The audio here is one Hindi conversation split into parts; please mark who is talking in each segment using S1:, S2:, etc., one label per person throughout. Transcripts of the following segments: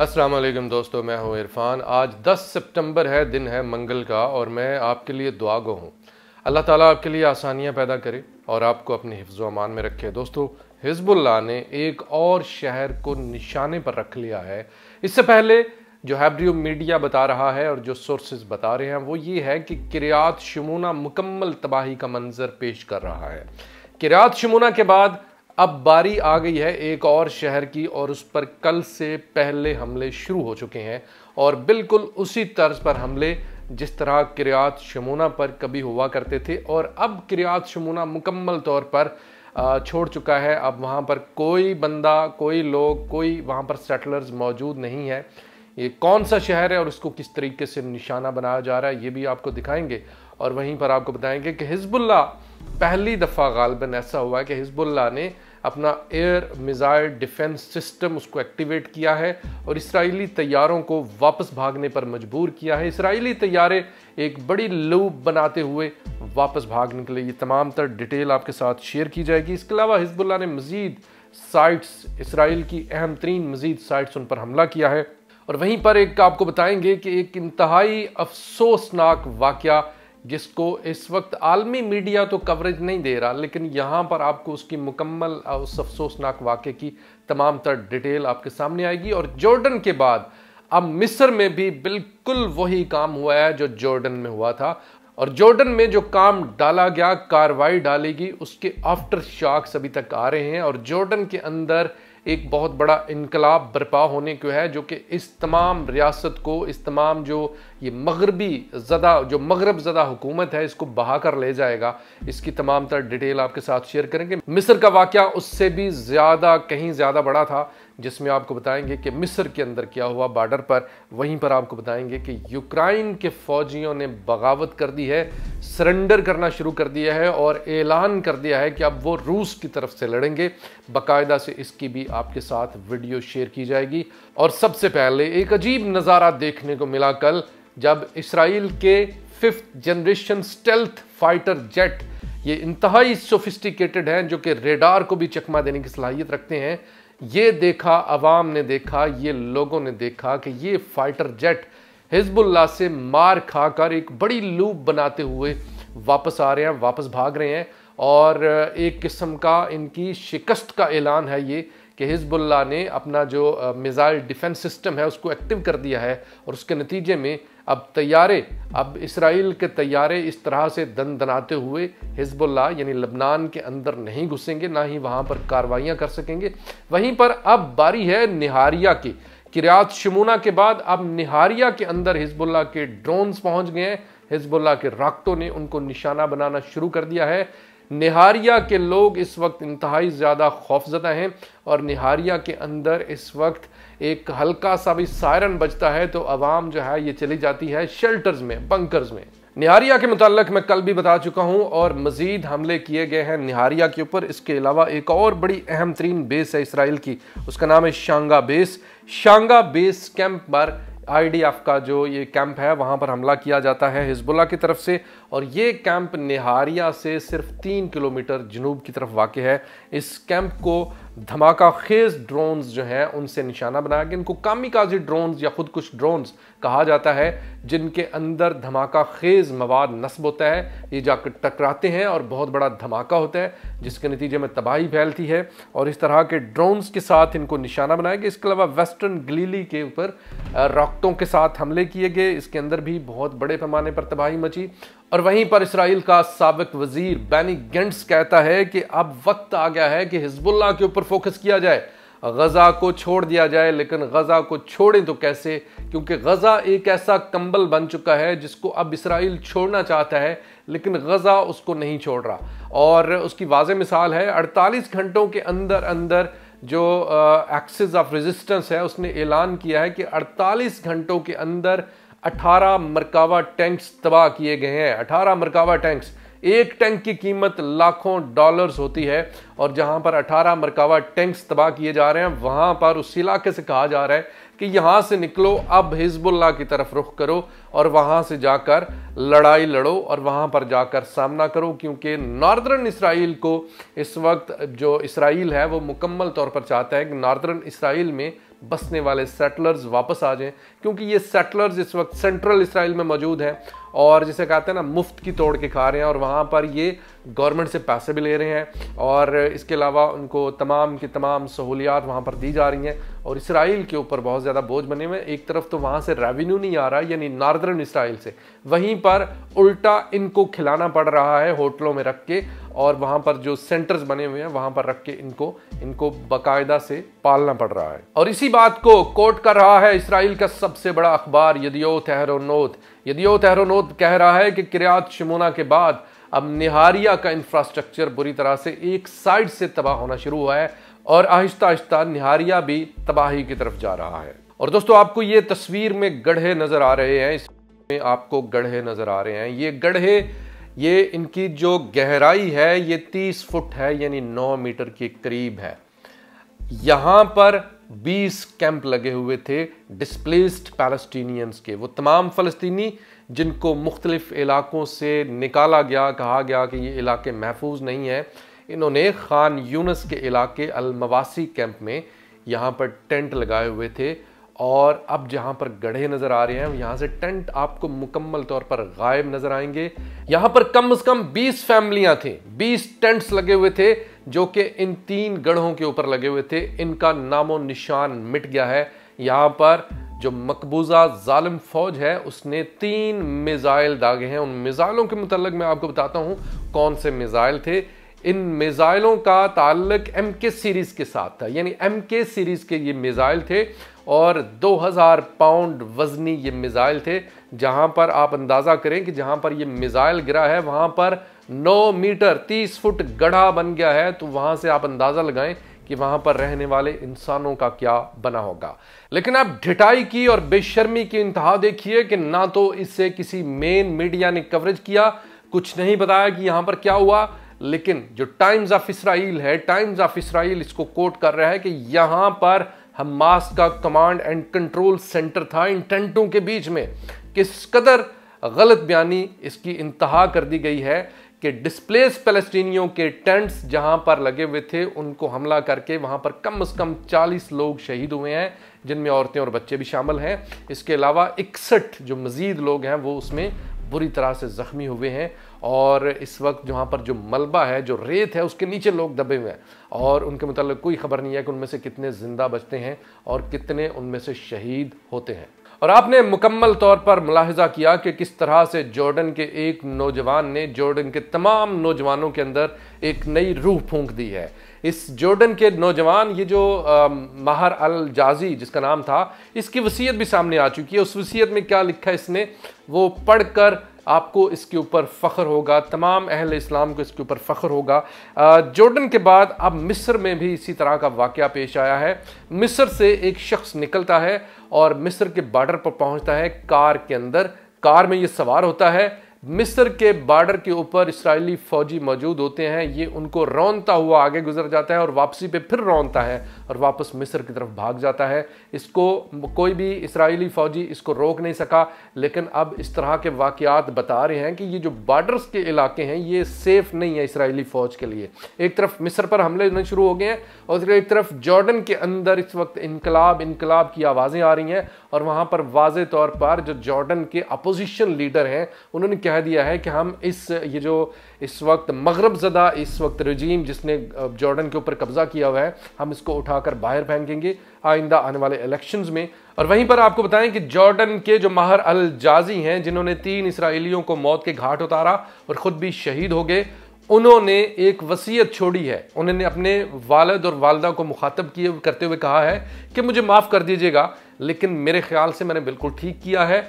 S1: अस्सलाम वालेकुम दोस्तों मैं हूं इरफान आज 10 सितंबर है दिन है मंगल का और मैं आपके लिए दुआ गो हूँ अल्लाह ताला आपके लिए आसानियाँ पैदा करे और आपको अपने हिफ्ज़ अमान में रखे दोस्तों हिजबुल्ला ने एक और शहर को निशाने पर रख लिया है इससे पहले जो हैब्रियो मीडिया बता रहा है और जो सोर्सेज बता रहे हैं वो ये है कि किरियात शमूना मुकम्मल तबाही का मंजर पेश कर रहा है किरात शमूना के बाद अब बारी आ गई है एक और शहर की और उस पर कल से पहले हमले शुरू हो चुके हैं और बिल्कुल उसी तर्ज पर हमले जिस तरह क्रियात शमूना पर कभी हुआ करते थे और अब क्रियात शमूना मुकम्मल तौर पर छोड़ चुका है अब वहाँ पर कोई बंदा कोई लोग कोई वहाँ पर सेटलर्स मौजूद नहीं है ये कौन सा शहर है और उसको किस तरीके से निशाना बनाया जा रहा है ये भी आपको दिखाएंगे और वहीं पर आपको बताएंगे कि हिजबुल्ला पहली दफ़ा गालबन ऐसा हुआ है कि हिजबुल्ला ने अपना एयर मिज़ाइल डिफेंस सिस्टम उसको एक्टिवेट किया है और इसराइली तैयारों को वापस भागने पर मजबूर किया है इसराइली तैयारे एक बड़ी लूप बनाते हुए वापस भागने के लिए ये तमाम तर डिटेल आपके साथ शेयर की जाएगी इसके अलावा हिजबुल्ला ने मज़ीद साइट्स इसराइल की अहम तरीन मज़ीद साइट्स उन पर हमला किया है और वहीं पर एक आपको बताएंगे कि एक इंतहाई अफसोसनाक वाक़ जिसको इस वक्त आलमी मीडिया तो कवरेज नहीं दे रहा लेकिन यहाँ पर आपको उसकी मुकम्मल उस अफसोसनाक वाक़े की तमाम तर डिटेल आपके सामने आएगी और जॉर्डन के बाद अब मिस्र में भी बिल्कुल वही काम हुआ है जो जॉर्डन में हुआ था और जॉर्डन में जो काम डाला गया कार्रवाई डालेगी उसके आफ्टर शॉक्स अभी तक आ रहे हैं और जॉर्डन के अंदर एक बहुत बड़ा इनकलाब बरपा होने को है जो कि इस तमाम रियासत को इस तमाम जो ये मगरबी ज़दा जो मगरब ज़दा हुकूमत है इसको बहा कर ले जाएगा इसकी तमाम तर डिटेल आपके साथ शेयर करेंगे मिस्र का वाक़ उससे भी ज़्यादा कहीं ज़्यादा बड़ा था जिसमें आपको बताएंगे कि मिस्र के अंदर क्या हुआ बॉर्डर पर वहीं पर आपको बताएंगे कि यूक्राइन के फौजियों ने बगावत कर दी है सरेंडर करना शुरू कर दिया है और ऐलान कर दिया है कि अब वो रूस की तरफ से लड़ेंगे बाकायदा से इसकी भी आपके साथ वीडियो शेयर की जाएगी और सबसे पहले एक अजीब नज़ारा देखने को मिला कल जब इसराइल के fifth generation stealth fighter jet ये इंतहाई सोफिस्टिकेटेड हैं जो कि रेडार को भी चकमा देने की सलाहियत रखते हैं ये देखा अवाम ने देखा ये लोगों ने देखा कि ये फाइटर जेट हिजबुल्ला से मार खाकर एक बड़ी लूप बनाते हुए वापस आ रहे हैं वापस भाग रहे हैं और एक किस्म का इनकी शिकस्त का ऐलान है ये कि हिजबुल्ला ने अपना जो मिज़ाइल डिफेंस सिस्टम है उसको एक्टिव कर दिया है और उसके नतीजे में अब तैयारे अब इसराइल के तैयारे इस तरह से दन दनाते हुए हिजबुल्ला यानी लबनान के अंदर नहीं घुसेंगे ना ही वहाँ पर कार्रवाइयाँ कर सकेंगे वहीं पर अब बारी है निहारिया की किरात शमूना के बाद अब निहारिया के अंदर हिजबुल्ला के ड्रोन्स पहुँच गए हैं हिजबुल्ला के राकटों ने उनको निशाना बनाना शुरू कर दिया है निहारिया के लोग इस वक्त इंतहाई ज़्यादा खौफजदा हैं और निहारिया के अंदर इस वक्त एक हल्का सा भी सायरन बजता है तो आवाम जो है ये चली जाती है शेल्टर्स में बंकर्स में निहारिया के मुतालिक मैं कल भी बता चुका हूँ और मज़ीद हमले किए गए हैं निहारिया के ऊपर इसके अलावा एक और बड़ी अहम तरीन बेस है इसराइल की उसका नाम है शांगा बेस शांगा बेस कैंप पर आई का जो ये कैंप है वहाँ पर हमला किया जाता है हिजबुल्ला की तरफ से और ये कैंप निहारिया से सिर्फ तीन किलोमीटर जनूब की तरफ वाक़ है इस कैंप को धमाका खेज ड्रोन्स जो हैं उनसे निशाना बनाया गया इनको कामिकाजी ड्रोन्स या खुद कुछ ड्रोन्स कहा जाता है जिनके अंदर धमाका खेज मवाद नस्ब होता है ये जाकर टकराते हैं और बहुत बड़ा धमाका होता है जिसके नतीजे में तबाही फैलती है और इस तरह के ड्रोन्स के साथ इनको निशाना बनाया गया इसके अलावा वेस्टर्न ग्लीली के ऊपर रॉकटों के साथ हमले किए गए इसके अंदर भी बहुत बड़े पैमाने पर तबाही मची और वहीं पर इसराइल का सबक वजीर बैनी गेंट्स कहता है कि अब वक्त आ गया है कि हिजबुल्ला के ऊपर फोकस किया जाए गज़ा को छोड़ दिया जाए लेकिन गज़ा को छोड़ें तो कैसे क्योंकि गज़ा एक ऐसा कंबल बन चुका है जिसको अब इसराइल छोड़ना चाहता है लेकिन गज़ा उसको नहीं छोड़ रहा और उसकी वाज मिसाल है 48 घंटों के अंदर अंदर जो एक्सेस ऑफ रेजिस्टेंस है उसने ऐलान किया है कि 48 घंटों के अंदर 18 मरकावा टैंक्स तबाह किए गए हैं 18 मरकावा टैंक्स एक टैंक की कीमत लाखों डॉलर्स होती है और जहां पर 18 मरकावा टैंक्स तबाह किए जा रहे हैं वहां पर उस इलाके से कहा जा रहा है कि यहाँ से निकलो अब हिजबुल्ला की तरफ रुख करो और वहाँ से जाकर लड़ाई लड़ो और वहाँ पर जाकर सामना करो क्योंकि नॉर्दर्न इसराइल को इस वक्त जो इसराइल है वो मुकम्मल तौर पर चाहता है कि नॉर्दर्न इसराइल में बसने वाले सेटलर्स वापस आ जाएं क्योंकि ये सेटलर्स इस वक्त सेंट्रल इसराइल में मौजूद हैं और जिसे कहते हैं ना मुफ्त की तोड़ के खा रहे हैं और वहाँ पर ये गवर्नमेंट से पैसे भी ले रहे हैं और इसके अलावा उनको तमाम की तमाम सहूलियात वहाँ पर दी जा रही हैं और इसराइल के ऊपर बहुत ज़्यादा बोझ बने हुए एक तरफ तो वहाँ से रेवेन्यू नहीं आ रहा यानी नार्दर्न इसराइल से वहीं पर उल्टा इनको खिलाना पड़ रहा है होटलों में रख के और वहाँ पर जो सेंटर्स बने हुए हैं वहाँ पर रख के इनको इनको बाकायदा से पालना पड़ रहा है और इसी बात को कोट कर रहा है इसराइल का सबसे बड़ा अखबार यदियो यदियो तहरोनोद कह रहा है कि किरात शिमोना के बाद अब निहारिया का इंफ्रास्ट्रक्चर बुरी तरह से एक साइड से तबाह होना शुरू हुआ है और आहिस्ता आहिस्ता निहारिया भी तबाही की तरफ जा रहा है और दोस्तों आपको ये तस्वीर में गढ़े नज़र आ रहे हैं इसमें आपको गढ़े नज़र आ रहे हैं ये गढ़े ये इनकी जो गहराई है ये तीस फुट है यानी नौ मीटर के करीब है यहाँ पर 20 कैंप लगे हुए थे डिस्प्लेस्ड पैलस्टीनियंस के वो तमाम फ़लस्तनी जिनको मुख्तलिफ़ इलाकों से निकाला गया कहा गया कि ये इलाके महफूज नहीं हैं इन्होंने ख़ान यूनस के इलाके अलमवासी कैंप में यहाँ पर टेंट लगाए हुए थे और अब जहाँ पर गढ़े नज़र आ रहे हैं यहाँ से टेंट आपको मुकम्मल तौर पर गायब नज़र आएंगे यहाँ पर कम अज़ कम 20 फैमिलियाँ थीं 20 टेंट्स लगे हुए थे जो कि इन तीन गढ़ों के ऊपर लगे हुए थे इनका नामो निशान मिट गया है यहाँ पर जो मकबूजा जालिम फौज है उसने तीन मिज़ाइल दागे हैं उन मिज़ाइलों के मतलब मैं आपको बताता हूँ कौन से मिज़ाइल थे इन मिज़ाइलों का ताल्लक एम के सीरीज़ के साथ था यानी एम के सीरीज़ के ये मिज़ाइल थे और 2000 पाउंड वज़नी ये मिज़ाइल थे जहाँ पर आप अंदाज़ा करें कि जहाँ पर ये मिज़ाइल गिरा है वहाँ पर नौ मीटर तीस फुट गढ़ा बन गया है तो वहां से आप अंदाजा लगाएं कि वहां पर रहने वाले इंसानों का क्या बना होगा लेकिन आप ढिटाई की और बेशर्मी की इंतहा देखिए कि ना तो इससे किसी मेन मीडिया ने कवरेज किया कुछ नहीं बताया कि यहां पर क्या हुआ लेकिन जो टाइम्स ऑफ इसराइल है टाइम्स ऑफ इसराइल इसको कोट कर रहा है कि यहां पर हमास का कमांड एंड कंट्रोल सेंटर था इन टेंटों के बीच में किस कदर गलत बयानी इसकी इंतहा कर दी गई है कि डिस्प्लेस पैलेस्टीनियों के टेंट्स जहां पर लगे हुए थे उनको हमला करके वहां पर कम से कम 40 लोग शहीद हुए हैं जिनमें औरतें और बच्चे भी शामिल हैं इसके अलावा इकसठ जो मज़ीद लोग हैं वो उसमें बुरी तरह से ज़ख्मी हुए हैं और इस वक्त जहाँ पर जो मलबा है जो रेत है उसके नीचे लोग दबे हुए हैं और उनके मतलब कोई ख़बर नहीं है कि उनमें से कितने ज़िंदा बचते हैं और कितने उनमें से शहीद होते हैं और आपने मुकम्मल तौर पर मुलाहजा किया कि किस तरह से जॉर्डन के एक नौजवान ने जॉर्डन के तमाम नौजवानों के अंदर एक नई रूह फूंक दी है इस जॉर्डन के नौजवान ये जो आ, माहर अल जाजी जिसका नाम था इसकी वसीयत भी सामने आ चुकी है उस वसीयत में क्या लिखा है इसने वो पढ़कर आपको इसके ऊपर फ़ख्र होगा तमाम अहल इस्लाम को इसके ऊपर फ़ख्र होगा जॉर्डन के बाद अब मिस्र में भी इसी तरह का वाक़ पेश आया है मिस्र से एक शख्स निकलता है और मिस्र के बार्डर पर पहुँचता है कार के अंदर कार में ये सवार होता है मिस्र के बॉर्डर के ऊपर इसराइली फौजी मौजूद होते हैं ये उनको रौनता हुआ आगे गुजर जाता है और वापसी पे फिर रौनता है और वापस मिस्र की तरफ भाग जाता है इसको कोई भी इसराइली फौजी इसको रोक नहीं सका लेकिन अब इस तरह के वाकयात बता रहे हैं कि ये जो बॉर्डर्स के इलाके हैं ये सेफ़ नहीं है इसराइली फ़ौज के लिए एक तरफ मिस्र पर हमले होने शुरू हो गए हैं और एक तरफ जॉर्डन के अंदर इस वक्त इनकलाब इनकलाब की आवाज़ें आ रही हैं और वहाँ पर वाज तौर पर जो जॉर्डन के अपोजिशन लीडर हैं उन्होंने कह दिया है कि हम इस ये जो इस वक्त मगरब ज़दा इस वक्त रजीम जिसने जॉर्डन के ऊपर कब्ज़ा किया हुआ है हम इसको उठाकर बाहर फेंकेंगे आइंदा आने वाले इलेक्शंस में और वहीं पर आपको बताएं कि जॉर्डन के जो माहर अल जाजी हैं जिन्होंने तीन इसराइलियों को मौत के घाट उतारा और ख़ुद भी शहीद हो गए उन्होंने एक वसीयत छोड़ी है उन्होंने अपने वालद और वालदा को मुखातब किए करते हुए कहा है कि मुझे माफ़ कर दीजिएगा लेकिन मेरे ख्याल से मैंने बिल्कुल ठीक किया है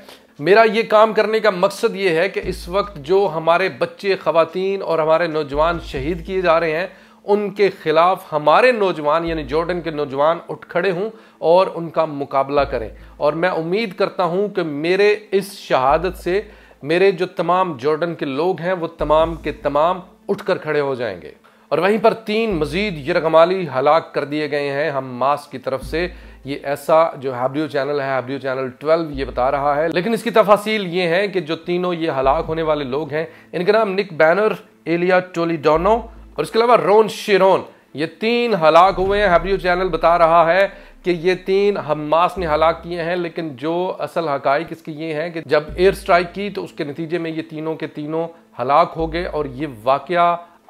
S1: मेरा ये काम करने का मकसद ये है कि इस वक्त जो हमारे बच्चे ख़वातीन और हमारे नौजवान शहीद किए जा रहे हैं उनके ख़िलाफ़ हमारे नौजवान यानी जॉर्डन के नौजवान उठ खड़े हों और उनका मुकाबला करें और मैं उम्मीद करता हूँ कि मेरे इस शहादत से मेरे जो तमाम जॉर्डन के लोग हैं वो तमाम के तमाम उठकर खड़े हो जाएंगे और वहीं पर तीन मजीद यमाली हलाक कर दिए गए हैं हम मास की तरफ से ये ऐसा जो हैब्रियो चैनल है हैब्रियो चैनल 12 ये बता रहा है लेकिन इसकी तफासिल ये है कि जो तीनों ये हलाक होने वाले लोग हैं इनका नाम निक बैनर एलिया टोलीडोनो और इसके अलावा रोन शिरोन ये तीन हलाक हुए हैं हैब्रियो चैनल बता रहा है कि ये तीन हमास ने हलाक किए हैं लेकिन जो असल हक इसकी ये हैं कि जब एयर स्ट्राइक की तो उसके नतीजे में ये तीनों के तीनों हलाक हो गए और ये वाक़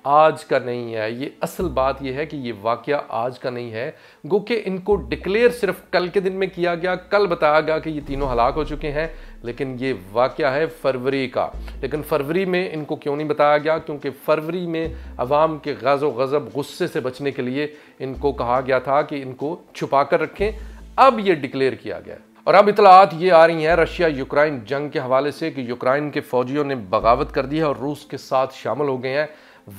S1: आज का नहीं है ये असल बात यह है कि ये वाक्य आज का नहीं है गो कि इनको डिक्लेयर सिर्फ कल के दिन में किया गया कल बताया गया कि ये तीनों हलाक हो चुके हैं लेकिन ये वाक्य है फरवरी का लेकिन फरवरी में इनको क्यों नहीं बताया गया क्योंकि फरवरी में अवाम के गज़ गज़ब गुस्से से बचने के लिए इनको कहा गया था कि इनको छुपा कर रखें अब ये डिक्लेयर किया गया और अब इतलात ये आ रही हैं रशिया यूक्राइन जंग के हवाले से कि यूक्राइन के फौजियों ने बगावत कर दी है और रूस के साथ शामिल हो गए हैं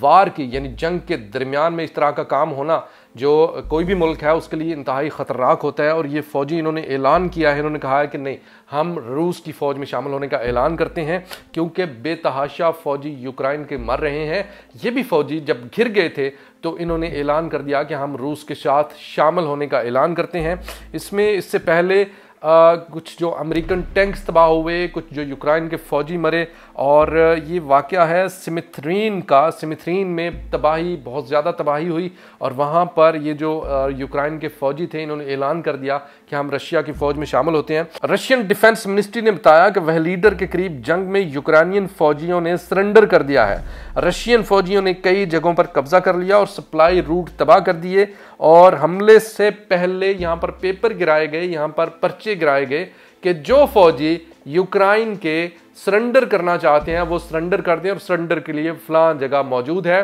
S1: वार की यानी जंग के दरमियान में इस तरह का काम होना जो कोई भी मुल्क है उसके लिए इंतहाई ख़तरनाक होता है और ये फ़ौजी इन्होंने ऐलान किया है इन्होंने कहा है कि नहीं हम रूस की फ़ौज में शामिल होने का ऐलान करते हैं क्योंकि बेतहाशा फ़ौजी यूक्राइन के मर रहे हैं ये भी फ़ौजी जब घिर गए थे तो इन्होंने ऐलान कर दिया कि हम रूस के साथ शामिल होने का ऐलान करते हैं इसमें इससे पहले कुछ जो अमेरिकन टैंक्स तबाह हुए कुछ जो यूक्रेन के फ़ौजी मरे और ये वाक़ है सिमिथ्रीन का सिमिथ्रीन में तबाही बहुत ज़्यादा तबाही हुई और वहाँ पर ये जो यूक्रेन के फ़ौजी थे इन्होंने ऐलान कर दिया कि हम रशिया की फ़ौज में शामिल होते हैं रशियन डिफेंस मिनिस्ट्री ने बताया कि वह लीडर के करीब जंग में यूक्रानियन फ़ौजियों ने सरेंडर कर दिया है रशियन फ़ौजियों ने कई जगहों पर कब्ज़ा कर लिया और सप्लाई रूट तबाह कर दिए और हमले से पहले यहाँ पर पेपर गिराए गए यहाँ पर पर्चे गिराए गए कि जो फौजी यूक्राइन के सरेंडर करना चाहते हैं वो सरेंडर करते हैं और सरेंडर के लिए फलां जगह मौजूद है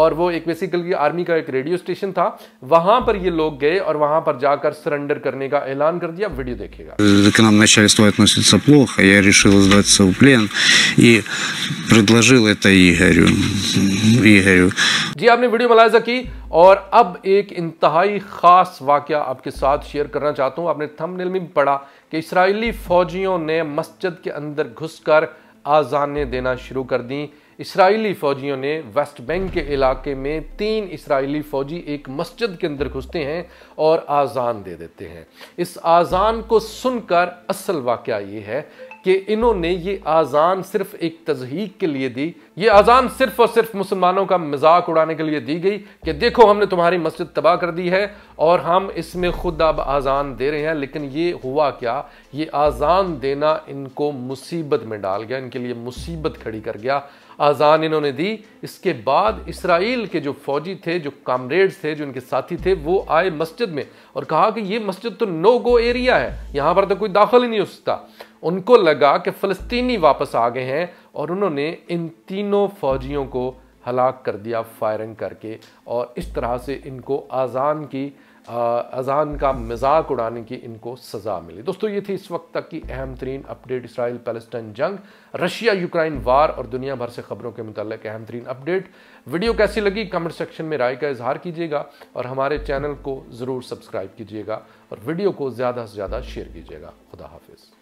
S1: और वो एक बेसिकली आर्मी का एक रेडियो स्टेशन था वहां पर ये लोग गए और वहां पर जाकर सरेंडर करने का ऐलान कर दिया वीडियो देखिएगा जी आपने वीडियो मुलाजा की और अब एक इंतहाई ख़ास वाक्य आपके साथ शेयर करना चाहता हूँ आपने थंबनेल में पढ़ा कि इसराइली फ़ौजियों ने मस्जिद के अंदर घुसकर कर आजाने देना शुरू कर दी इसराइली फ़ौजियों ने वेस्ट बैंक के इलाके में तीन इसराइली फ़ौजी एक मस्जिद के अंदर घुसते हैं और आज़ान दे देते हैं इस आज़ान को सुनकर असल वाक्य ये है कि इन्होंने ये आज़ान सिर्फ एक तजहीक के लिए दी ये आज़ान सिर्फ और सिर्फ मुसलमानों का मजाक उड़ाने के लिए दी गई कि देखो हमने तुम्हारी मस्जिद तबाह कर दी है और हम इसमें खुद अब आज़ान दे रहे हैं लेकिन ये हुआ क्या ये आज़ान देना इनको मुसीबत में डाल गया इनके लिए मुसीबत खड़ी कर गया आज़ान इन्होंने दी इसके बाद इसराइल के जो फौजी थे जो कामरेड्स थे जो इनके साथी थे वो आए मस्जिद में और कहा कि ये मस्जिद तो नो गो एरिया है यहाँ पर तो कोई दाखिल ही नहीं हो सकता उनको लगा कि फ़लस्तीनी वापस आ गए हैं और उन्होंने इन तीनों फौजियों को हलाक कर दिया फायरिंग करके और इस तरह से इनको अजान की अजान का मजाक उड़ाने की इनको सज़ा मिली दोस्तों ये थी इस वक्त तक की अहम तरीन अपडेट इसराइल पैलेस्टाइन जंग रशिया यूक्राइन वार और दुनिया भर से खबरों के मतलब अहम तरीन अपडेट वीडियो कैसी लगी कमेंट सेक्शन में राय का इजहार कीजिएगा और हमारे चैनल को ज़रूर सब्सक्राइब कीजिएगा और वीडियो को ज़्यादा से ज़्यादा शेयर कीजिएगा खुदा हाफिज़